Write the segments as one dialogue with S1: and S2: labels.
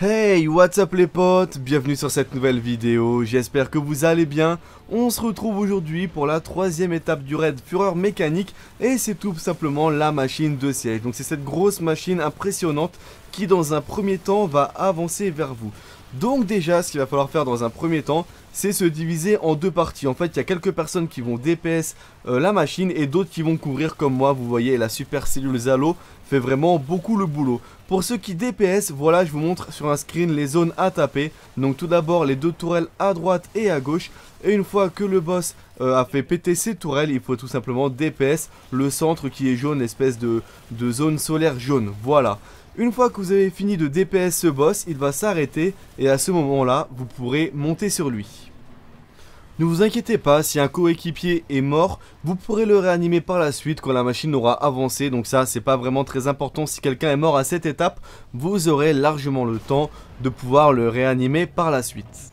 S1: Hey, what's up les potes Bienvenue sur cette nouvelle vidéo, j'espère que vous allez bien. On se retrouve aujourd'hui pour la troisième étape du raid Fureur Mécanique et c'est tout simplement la machine de siège. Donc c'est cette grosse machine impressionnante qui dans un premier temps va avancer vers vous. Donc déjà, ce qu'il va falloir faire dans un premier temps, c'est se diviser en deux parties. En fait, il y a quelques personnes qui vont DPS euh, la machine et d'autres qui vont couvrir comme moi. Vous voyez, la super cellule Zalo fait vraiment beaucoup le boulot. Pour ceux qui DPS, voilà, je vous montre sur un screen les zones à taper. Donc tout d'abord, les deux tourelles à droite et à gauche. Et une fois que le boss euh, a fait péter ses tourelles. Il faut tout simplement DPS le centre qui est jaune, espèce de, de zone solaire jaune. Voilà. Une fois que vous avez fini de DPS ce boss, il va s'arrêter et à ce moment-là, vous pourrez monter sur lui. Ne vous inquiétez pas, si un coéquipier est mort, vous pourrez le réanimer par la suite quand la machine aura avancé, donc ça c'est pas vraiment très important, si quelqu'un est mort à cette étape, vous aurez largement le temps de pouvoir le réanimer par la suite.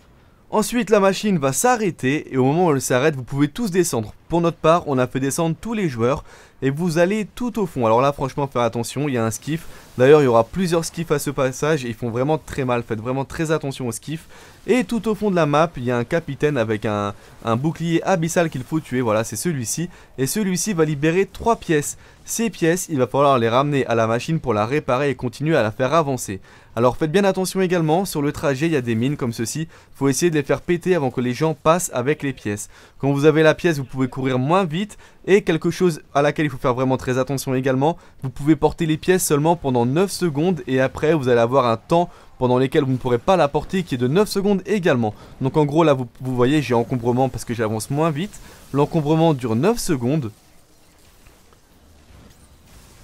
S1: Ensuite, la machine va s'arrêter et au moment où elle s'arrête, vous pouvez tous descendre. Pour notre part, on a fait descendre tous les joueurs et vous allez tout au fond. Alors là, franchement, faire attention, il y a un skiff. D'ailleurs, il y aura plusieurs skiffs à ce passage ils font vraiment très mal. Faites vraiment très attention aux skiffs. Et tout au fond de la map, il y a un capitaine avec un, bouclier abyssal qu'il faut tuer. Voilà, c'est celui-ci. Et celui-ci va libérer trois pièces. Ces pièces, il va falloir les ramener à la machine pour la réparer et continuer à la faire avancer. Alors faites bien attention également, sur le trajet il y a des mines comme ceci, faut essayer de les faire péter avant que les gens passent avec les pièces. Quand vous avez la pièce, vous pouvez courir moins vite et quelque chose à laquelle il faut faire vraiment très attention également, vous pouvez porter les pièces seulement pendant 9 secondes et après vous allez avoir un temps pendant lequel vous ne pourrez pas la porter qui est de 9 secondes également. Donc en gros là vous voyez j'ai encombrement parce que j'avance moins vite, l'encombrement dure 9 secondes,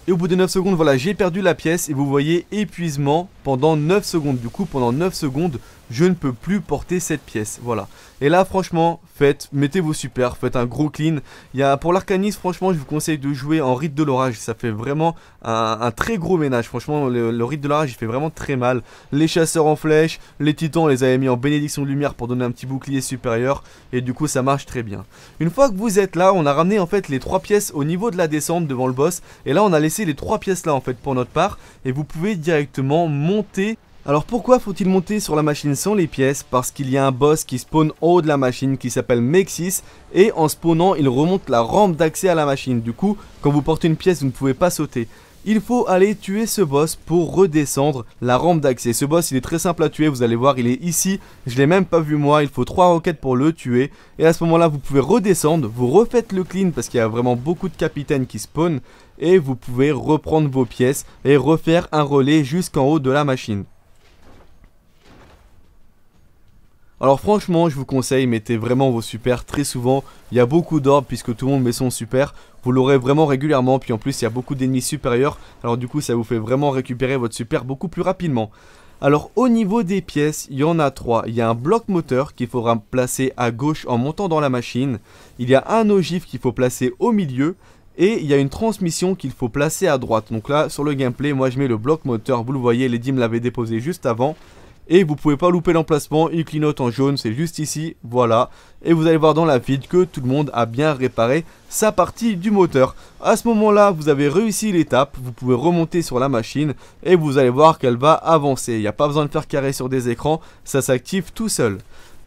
S1: et au bout de 9 secondes, voilà, j'ai perdu la pièce et vous voyez épuisement pendant 9 secondes. Du coup, pendant 9 secondes, je ne peux plus porter cette pièce. Voilà. Et là, franchement, faites, mettez vous super, faites un gros clean. Il y pour l'arcanisme, franchement, je vous conseille de jouer en rite de l'orage. Ça fait vraiment un, très gros ménage. Franchement, le, rite de l'orage, il fait vraiment très mal. Les chasseurs en flèche, les titans, on les avait mis en bénédiction de lumière pour donner un petit bouclier supérieur. Et du coup, ça marche très bien. Une fois que vous êtes là, on a ramené en fait les trois pièces au niveau de la descente devant le boss. Et là, on a les les trois pièces là en fait pour notre part et vous pouvez directement monter alors pourquoi faut-il monter sur la machine sans les pièces Parce qu'il y a un boss qui spawn en haut de la machine qui s'appelle Mexis et en spawnant il remonte la rampe d'accès à la machine. Du coup quand vous portez une pièce vous ne pouvez pas sauter il faut aller tuer ce boss pour redescendre la rampe d'accès. Ce boss il est très simple à tuer, vous allez voir il est ici, je l'ai même pas vu moi, il faut 3 roquettes pour le tuer. Et à ce moment là vous pouvez redescendre, vous refaites le clean parce qu'il y a vraiment beaucoup de capitaines qui spawnent. Et vous pouvez reprendre vos pièces et refaire un relais jusqu'en haut de la machine. Alors franchement, je vous conseille, mettez vraiment vos super très souvent. Il y a beaucoup d'orbes puisque tout le monde met son super. Vous l'aurez vraiment régulièrement, puis en plus il y a beaucoup d'ennemis supérieurs. Alors du coup, ça vous fait vraiment récupérer votre super beaucoup plus rapidement. Alors au niveau des pièces, il y en a trois. Il y a un bloc moteur qu'il faudra placer à gauche en montant dans la machine. Il y a un ogive qu'il faut placer au milieu. Et il y a une transmission qu'il faut placer à droite. Donc là, sur le gameplay, moi je mets le bloc moteur. Vous le voyez, les me l'avait déposé juste avant. Et vous pouvez pas louper l'emplacement, il clignote en jaune, c'est juste ici, voilà. Et vous allez voir dans la vide que tout le monde a bien réparé sa partie du moteur. À ce moment-là, vous avez réussi l'étape, vous pouvez remonter sur la machine et vous allez voir qu'elle va avancer. Il n'y a pas besoin de faire carré sur des écrans, ça s'active tout seul.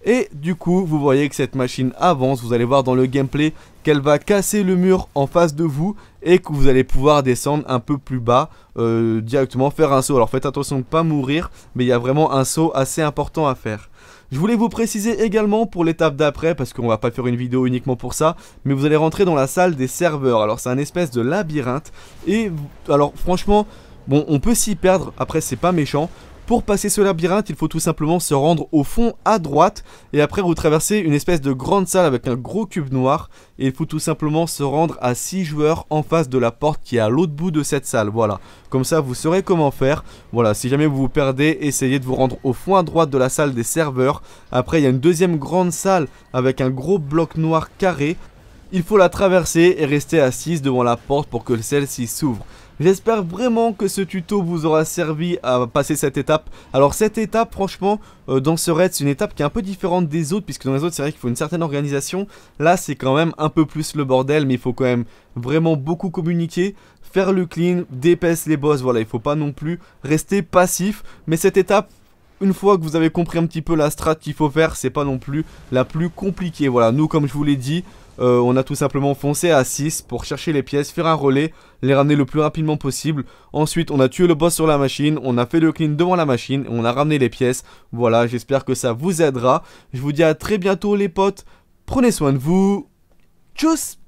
S1: Et du coup, vous voyez que cette machine avance, vous allez voir dans le gameplay qu'elle va casser le mur en face de vous et que vous allez pouvoir descendre un peu plus bas, euh, directement faire un saut. Alors faites attention de ne pas mourir, mais il y a vraiment un saut assez important à faire. Je voulais vous préciser également pour l'étape d'après, parce qu'on va pas faire une vidéo uniquement pour ça, mais vous allez rentrer dans la salle des serveurs. Alors c'est un espèce de labyrinthe, et alors franchement, bon on peut s'y perdre, après c'est pas méchant, pour passer ce labyrinthe, il faut tout simplement se rendre au fond à droite et après vous traversez une espèce de grande salle avec un gros cube noir et il faut tout simplement se rendre à 6 joueurs en face de la porte qui est à l'autre bout de cette salle. Voilà, comme ça vous saurez comment faire. Voilà, si jamais vous vous perdez, essayez de vous rendre au fond à droite de la salle des serveurs. Après, il y a une deuxième grande salle avec un gros bloc noir carré. Il faut la traverser et rester assise devant la porte pour que celle-ci s'ouvre. J'espère vraiment que ce tuto vous aura servi à passer cette étape. Alors cette étape, franchement, euh, dans ce raid, c'est une étape qui est un peu différente des autres, puisque dans les autres, c'est vrai qu'il faut une certaine organisation. Là, c'est quand même un peu plus le bordel, mais il faut quand même vraiment beaucoup communiquer, faire le clean, dépêche les boss, voilà, il ne faut pas non plus rester passif. Mais cette étape, une fois que vous avez compris un petit peu la strat qu'il faut faire, c'est pas non plus la plus compliquée. Voilà, nous, comme je vous l'ai dit, euh, on a tout simplement foncé à 6 pour chercher les pièces, faire un relais, les ramener le plus rapidement possible. Ensuite, on a tué le boss sur la machine, on a fait le clean devant la machine, on a ramené les pièces. Voilà, j'espère que ça vous aidera. Je vous dis à très bientôt les potes, prenez soin de vous. Tchuss